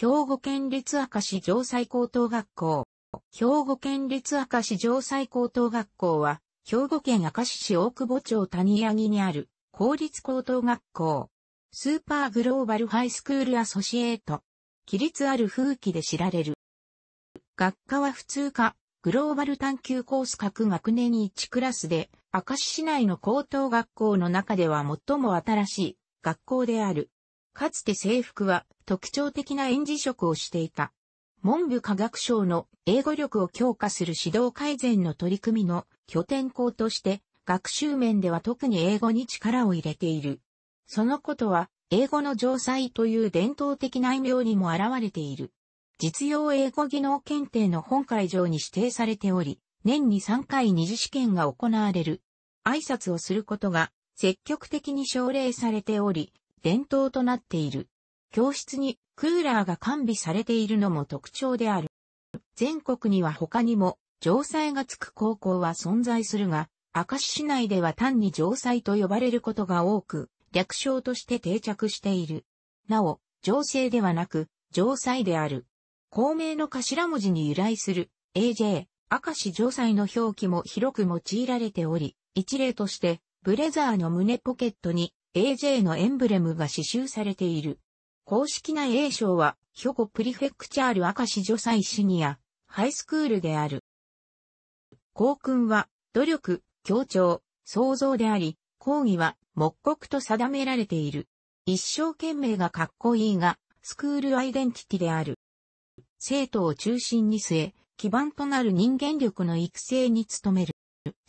兵庫県立明石城西高等学校。兵庫県立明石城西高等学校は、兵庫県明石市大久保町谷谷にある公立高等学校。スーパーグローバルハイスクールアソシエート。規律ある風紀で知られる。学科は普通科、グローバル探求コース各学年に1クラスで、明石市内の高等学校の中では最も新しい学校である。かつて制服は特徴的な演じ職をしていた。文部科学省の英語力を強化する指導改善の取り組みの拠点校として、学習面では特に英語に力を入れている。そのことは、英語の城塞という伝統的な異名にも現れている。実用英語技能検定の本会場に指定されており、年に3回二次試験が行われる。挨拶をすることが積極的に奨励されており、伝統となっている。教室にクーラーが完備されているのも特徴である。全国には他にも、城塞がつく高校は存在するが、明石市内では単に城塞と呼ばれることが多く、略称として定着している。なお、城西ではなく、城塞である。公明の頭文字に由来する AJ、明石城塞の表記も広く用いられており、一例として、ブレザーの胸ポケットに AJ のエンブレムが刺繍されている。公式な A 賞は、ヒョコプリフェクチャール赤市女祭シニア、ハイスクールである。校訓は、努力、協調、創造であり、講義は、黙々と定められている。一生懸命がかっこいいが、スクールアイデンティティである。生徒を中心に据え、基盤となる人間力の育成に努める。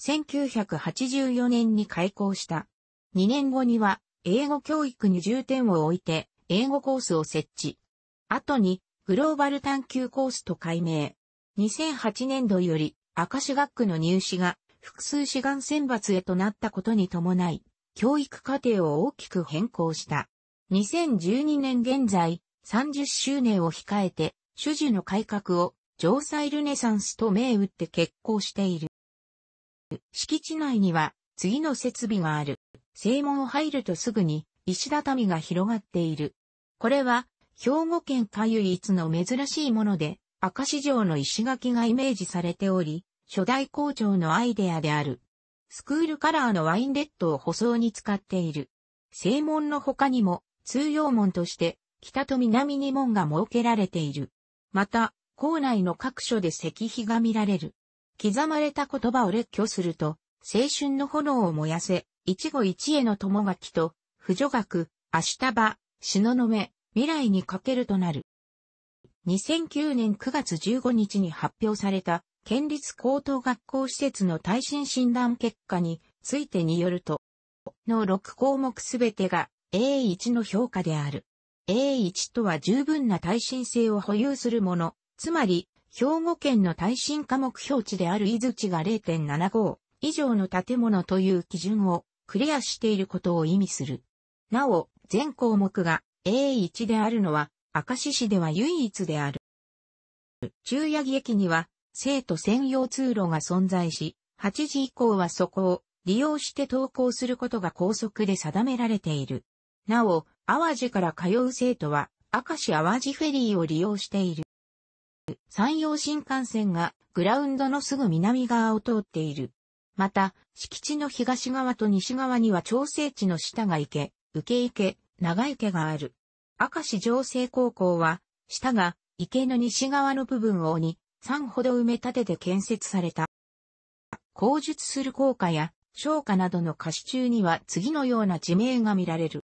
1984年に開校した2年後には、英語教育に重点を置いて、英語コースを設置。後に、グローバル探求コースと改名。2008年度より、明石学区の入試が、複数志願選抜へとなったことに伴い、教育課程を大きく変更した。2012年現在、30周年を控えて、主樹の改革を、城西ルネサンスと銘打って決行している。敷地内には、次の設備がある。正門を入るとすぐに石畳が広がっている。これは兵庫県下唯一の珍しいもので、明石城の石垣がイメージされており、初代校長のアイデアである。スクールカラーのワインレッドを舗装に使っている。正門の他にも通用門として北と南に門が設けられている。また、校内の各所で石碑が見られる。刻まれた言葉を列挙すると、青春の炎を燃やせ、一期一会の友書きと、不助学、日場、篠の目、未来にかけるとなる。2009年9月15日に発表された、県立高等学校施設の耐震診断結果についてによると、の6項目すべてが A1 の評価である。A1 とは十分な耐震性を保有するもの、つまり、兵庫県の耐震化目標値である伊豆地が0.75以上の建物という基準をクリアしていることを意味する。なお、全項目が A1 であるのは、明石市では唯一である。中八木駅には、生徒専用通路が存在し、8時以降はそこを利用して登校することが高速で定められている。なお、淡路から通う生徒は、明石淡路フェリーを利用している。山陽新幹線がグラウンドのすぐ南側を通っている。また、敷地の東側と西側には調整地の下が池、受け池、長池がある。明石城西高校は、下が池の西側の部分を2、3ほど埋め立てて建設された。工述する効果や、商家などの歌し中には次のような地名が見られる。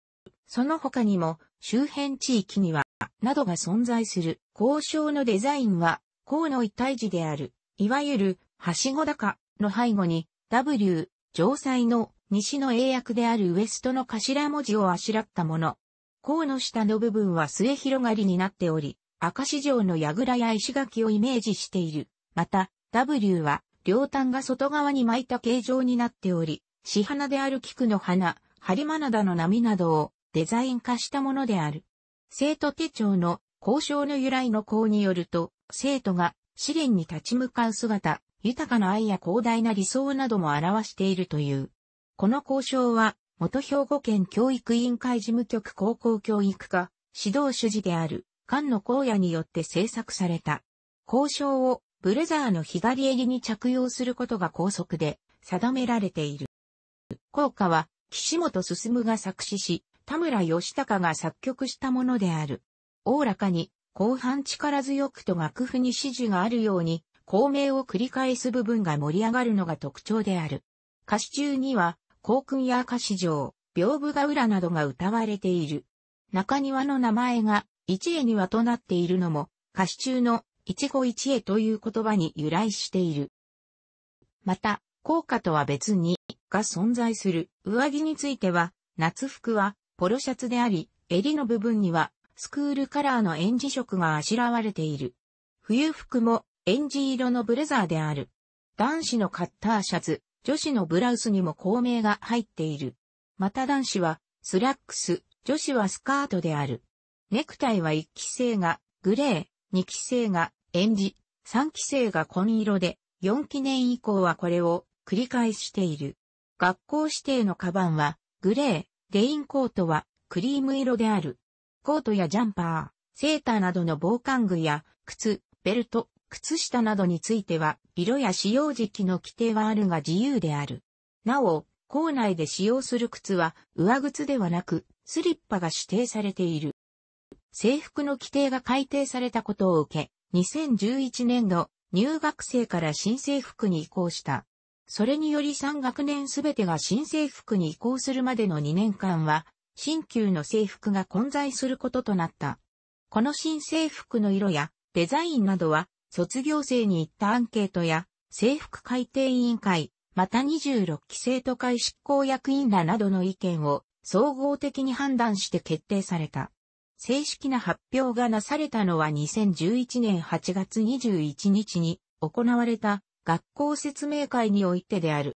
その他にも、周辺地域には、などが存在する。交渉のデザインは、河の一体地である。いわゆる、はしご高の背後に、W、城塞の西の英訳であるウエストの頭文字をあしらったもの。甲の下の部分は末広がりになっており、赤市城の櫓や石垣をイメージしている。また、W は両端が外側に巻いた形状になっており、市花である菊の花、針真灘の波などをデザイン化したものである。生徒手帳の交渉の由来の項によると、生徒が試練に立ち向かう姿、豊かな愛や広大な理想なども表しているという。この交渉は、元兵庫県教育委員会事務局高校教育課、指導主事である、菅野光也によって制作された。交渉を、ブレザーの左襟に着用することが高速で、定められている。効果は、岸本進が作詞し、田村義隆が作曲したものである。おおらかに、後半力強くと楽譜に指示があるように、光明を繰り返す部分が盛り上がるのが特徴である。歌詞中には、公訓や歌詞上、屏風が裏などが歌われている。中庭の名前が、一恵庭となっているのも、歌詞中の一期一恵という言葉に由来している。また、効果とは別に、が存在する。上着については、夏服は、ポロシャツであり、襟の部分には、スクールカラーの演ン色があしらわれている。冬服も、エンジ色のブレザーである。男子のカッターシャツ、女子のブラウスにも孔明が入っている。また男子はスラックス、女子はスカートである。ネクタイは1期生がグレー、2期生がエンジ、3期生が紺色で、4期年以降はこれを繰り返している。学校指定のカバンはグレー、レインコートはクリーム色である。コートやジャンパー、セーターなどの防寒具や靴、ベルト、靴下などについては、色や使用時期の規定はあるが自由である。なお、校内で使用する靴は、上靴ではなく、スリッパが指定されている。制服の規定が改定されたことを受け、2011年度、入学生から新制服に移行した。それにより3学年すべてが新制服に移行するまでの2年間は、新旧の制服が混在することとなった。この新制服の色やデザインなどは卒業生に行ったアンケートや、制服改定委員会、また26期生徒会執行役員らなどの意見を総合的に判断して決定された。正式な発表がなされたのは2011年8月21日に行われた学校説明会においてである。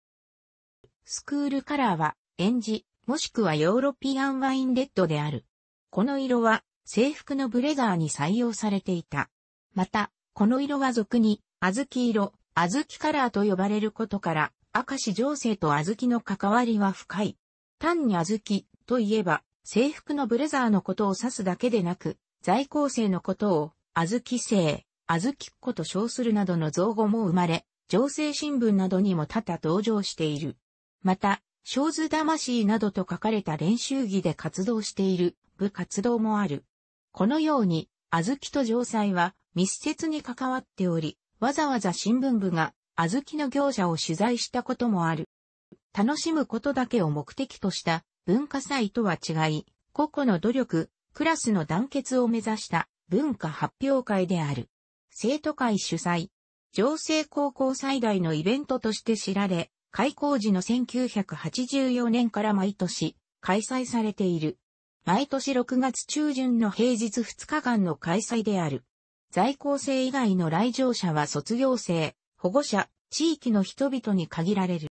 スクールカラーは、エンジ、もしくはヨーロピアンワインレッドである。この色は制服のブレザーに採用されていた。また、この色は俗に、小豆色、小豆カラーと呼ばれることから、明石情勢と小豆の関わりは深い。単に小豆といえば、制服のブレザーのことを指すだけでなく、在校生のことを、小豆生、小豆っ子と称するなどの造語も生まれ、情勢新聞などにも多々登場している。また、小図魂などと書かれた練習着で活動している部活動もある。このように、小豆と城塞は密接に関わっており、わざわざ新聞部が小豆の業者を取材したこともある。楽しむことだけを目的とした文化祭とは違い、個々の努力、クラスの団結を目指した文化発表会である。生徒会主催。城西高校最大のイベントとして知られ、開校時の1984年から毎年開催されている。毎年6月中旬の平日2日間の開催である。在校生以外の来場者は卒業生、保護者、地域の人々に限られる。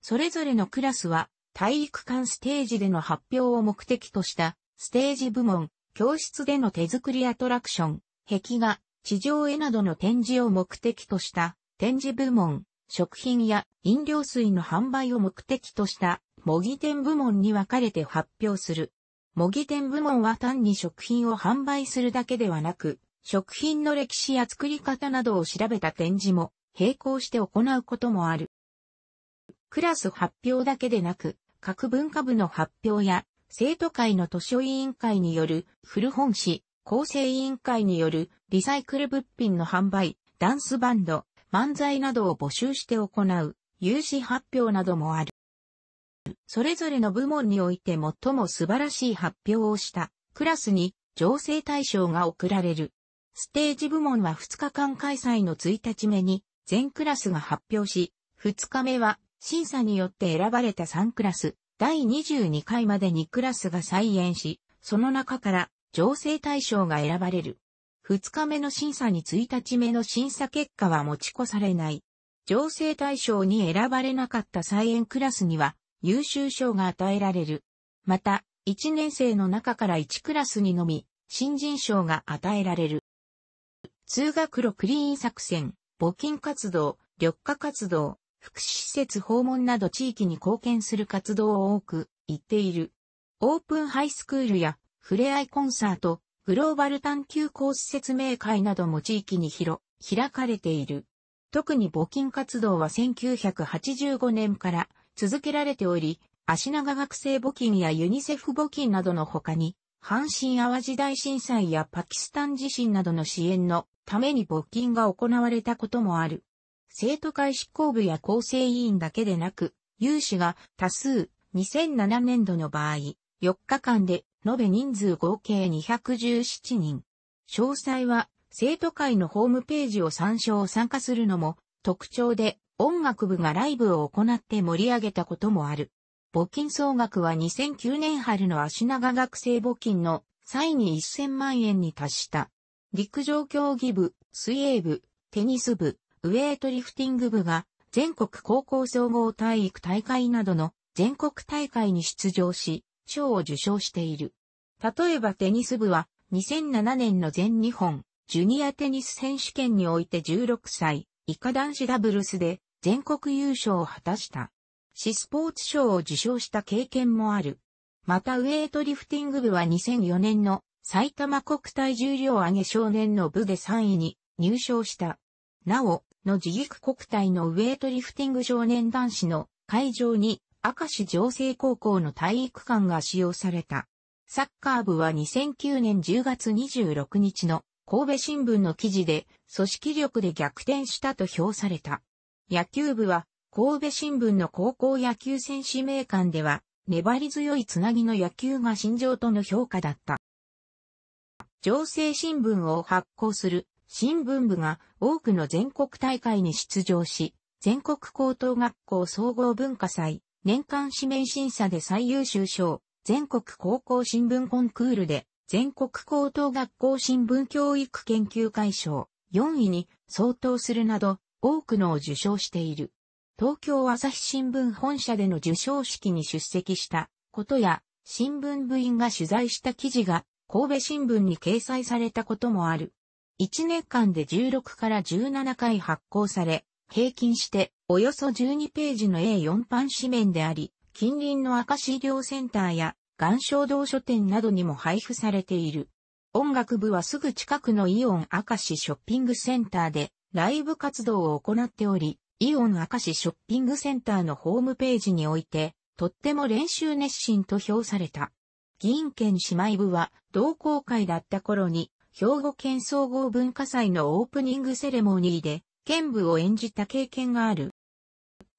それぞれのクラスは体育館ステージでの発表を目的としたステージ部門、教室での手作りアトラクション、壁画、地上絵などの展示を目的とした展示部門、食品や飲料水の販売を目的とした模擬店部門に分かれて発表する。模擬店部門は単に食品を販売するだけではなく、食品の歴史や作り方などを調べた展示も並行して行うこともある。クラス発表だけでなく、各文化部の発表や、生徒会の図書委員会による古本誌、構成委員会によるリサイクル物品の販売、ダンスバンド、漫才などを募集して行う、有志発表などもある。それぞれの部門において最も素晴らしい発表をしたクラスに情勢対象が贈られる。ステージ部門は2日間開催の1日目に全クラスが発表し、2日目は審査によって選ばれた3クラス、第22回まで2クラスが再演し、その中から情勢対象が選ばれる。2日目の審査に1日目の審査結果は持ち越されない。情勢対象に選ばれなかった再演クラスには、優秀賞が与えられる。また、1年生の中から1クラスにのみ、新人賞が与えられる。通学路クリーン作戦、募金活動、緑化活動、福祉施設訪問など地域に貢献する活動を多く行っている。オープンハイスクールやふれあいコンサート、グローバル探求コース説明会なども地域に広、開かれている。特に募金活動は1985年から続けられており、足長学生募金やユニセフ募金などの他に、阪神淡路大震災やパキスタン地震などの支援のために募金が行われたこともある。生徒会執行部や構成委員だけでなく、有志が多数2007年度の場合、4日間で延べ人数合計217人。詳細は生徒会のホームページを参照参加するのも特徴で音楽部がライブを行って盛り上げたこともある。募金総額は2009年春の足長学生募金の際に1000万円に達した。陸上競技部、水泳部、テニス部、ウェイトリフティング部が全国高校総合体育大会などの全国大会に出場し、賞を受賞している。例えばテニス部は2007年の全日本ジュニアテニス選手権において16歳以下男子ダブルスで全国優勝を果たした。市スポーツ賞を受賞した経験もある。またウェイトリフティング部は2004年の埼玉国体重量上げ少年の部で3位に入賞した。なお、の自育国体のウェイトリフティング少年男子の会場に赤市城西高校の体育館が使用された。サッカー部は2009年10月26日の神戸新聞の記事で組織力で逆転したと評された。野球部は、神戸新聞の高校野球選手名鑑では、粘り強いつなぎの野球が心情との評価だった。情勢新聞を発行する新聞部が多くの全国大会に出場し、全国高等学校総合文化祭、年間指名審査で最優秀賞、全国高校新聞コンクールで全国高等学校新聞教育研究会賞4位に相当するなど多くのを受賞している。東京朝日新聞本社での受賞式に出席したことや、新聞部員が取材した記事が神戸新聞に掲載されたこともある。1年間で16から17回発行され、平均しておよそ12ページの A4 版紙面であり、近隣の赤市医療センターや岩礁堂書店などにも配布されている。音楽部はすぐ近くのイオン赤市ショッピングセンターでライブ活動を行っており、イオン明石ショッピングセンターのホームページにおいて、とっても練習熱心と評された。議員県姉妹部は同好会だった頃に、兵庫県総合文化祭のオープニングセレモニーで、県部を演じた経験がある。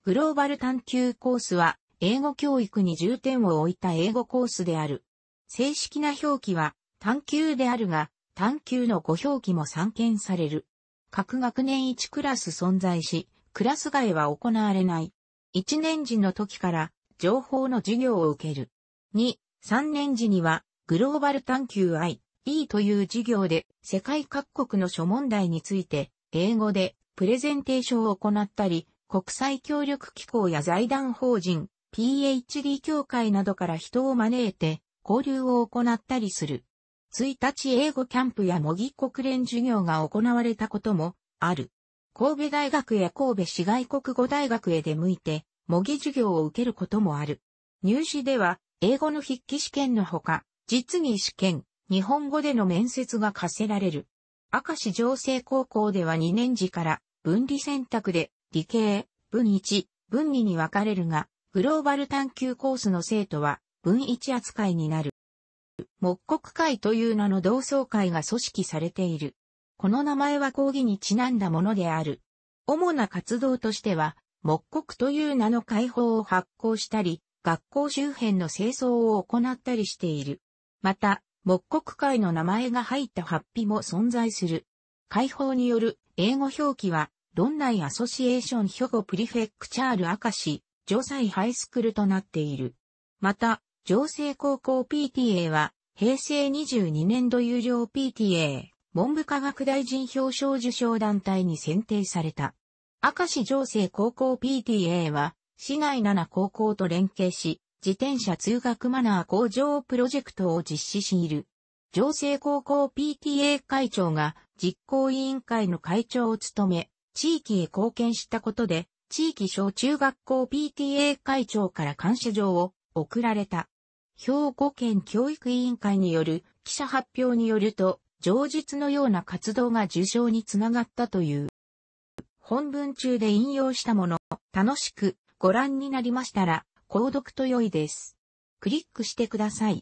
グローバル探求コースは、英語教育に重点を置いた英語コースである。正式な表記は、探求であるが、探求の語表記も散見される。各学年1クラス存在し、クラス外は行われない。1年時の時から情報の授業を受ける。2、3年時にはグローバル探求 I、E という授業で世界各国の諸問題について英語でプレゼンテーションを行ったり、国際協力機構や財団法人、PhD 協会などから人を招いて交流を行ったりする。1日英語キャンプや模擬国連授業が行われたこともある。神戸大学や神戸市外国語大学へ出向いて模擬授業を受けることもある。入試では英語の筆記試験のほか、実技試験、日本語での面接が課せられる。明石城西高校では2年時から分離選択で理系、分1、分2に分かれるが、グローバル探求コースの生徒は分1扱いになる。木国会という名の同窓会が組織されている。この名前は講義にちなんだものである。主な活動としては、木国という名の解放を発行したり、学校周辺の清掃を行ったりしている。また、木国会の名前が入った発表も存在する。解放による英語表記は、ロンナイアソシエーション兵庫プリフェックチャール明石、サイ・ハイスクールとなっている。また、情勢高校 PTA は、平成22年度有料 PTA、文部科学大臣表彰受賞団体に選定された。明石情勢高校 PTA は、市内7高校と連携し、自転車通学マナー向上プロジェクトを実施している。情勢高校 PTA 会長が実行委員会の会長を務め、地域へ貢献したことで、地域小中学校 PTA 会長から感謝状を贈られた。兵庫県教育委員会による記者発表によると、上述のような活動が受賞につながったという。本文中で引用したもの、楽しくご覧になりましたら、購読と良いです。クリックしてください。